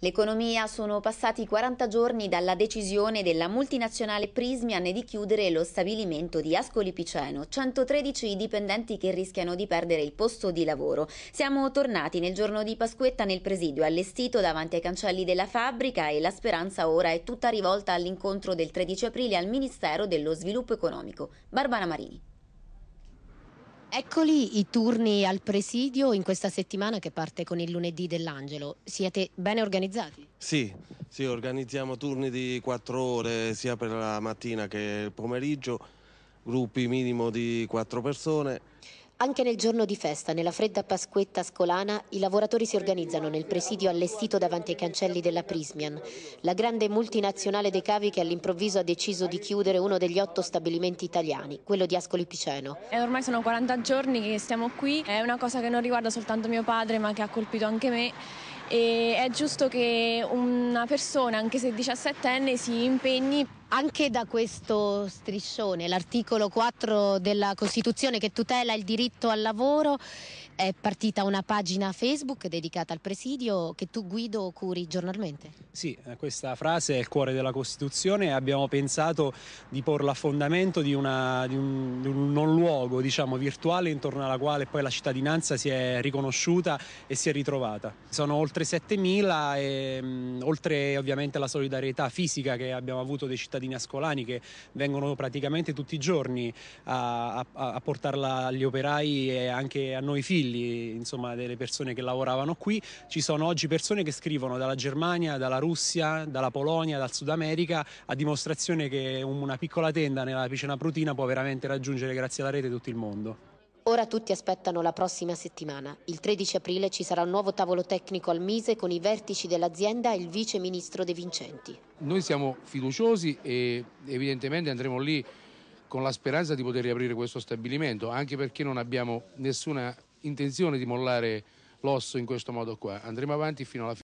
L'economia sono passati 40 giorni dalla decisione della multinazionale Prismian di chiudere lo stabilimento di Ascoli Piceno, 113 i dipendenti che rischiano di perdere il posto di lavoro. Siamo tornati nel giorno di Pasquetta nel presidio allestito davanti ai cancelli della fabbrica e la speranza ora è tutta rivolta all'incontro del 13 aprile al Ministero dello Sviluppo Economico. Barbara Marini. Eccoli i turni al presidio in questa settimana che parte con il lunedì dell'Angelo. Siete bene organizzati? Sì, sì, organizziamo turni di quattro ore sia per la mattina che il pomeriggio, gruppi minimo di quattro persone. Anche nel giorno di festa, nella fredda Pasquetta scolana, i lavoratori si organizzano nel presidio allestito davanti ai cancelli della Prismian, la grande multinazionale dei cavi che all'improvviso ha deciso di chiudere uno degli otto stabilimenti italiani, quello di Ascoli Piceno. E eh, ormai sono 40 giorni che stiamo qui, è una cosa che non riguarda soltanto mio padre ma che ha colpito anche me e è giusto che una persona, anche se 17enne, si impegni anche da questo striscione, l'articolo 4 della Costituzione che tutela il diritto al lavoro è partita una pagina Facebook dedicata al presidio che tu Guido curi giornalmente. Sì, eh, questa frase è il cuore della Costituzione e abbiamo pensato di porla a fondamento di, una, di, un, di un, non luogo diciamo, virtuale intorno alla quale poi la cittadinanza si è riconosciuta e si è ritrovata. Sono oltre 7.000 e mh, mm, oltre ovviamente alla solidarietà fisica che abbiamo avuto dei cittadini ascolani che vengono praticamente tutti i giorni a, a, a portarla agli operai e anche a noi figli cavilli, insomma delle persone che lavoravano qui, ci sono oggi persone che scrivono dalla Germania, dalla Russia, dalla Polonia, dal Sud America, a dimostrazione che una piccola tenda nella piscina Prutina può veramente raggiungere grazie alla rete tutto il mondo. Ora tutti aspettano la prossima settimana. Il 13 aprile ci sarà un nuovo tavolo tecnico al Mise con i vertici dell'azienda e il vice ministro De Vincenti. Noi siamo fiduciosi e evidentemente andremo lì con la speranza di poter riaprire questo stabilimento, anche perché non abbiamo nessuna intenzione di mollare l'osso in questo modo qua. Andremo avanti fino alla fine.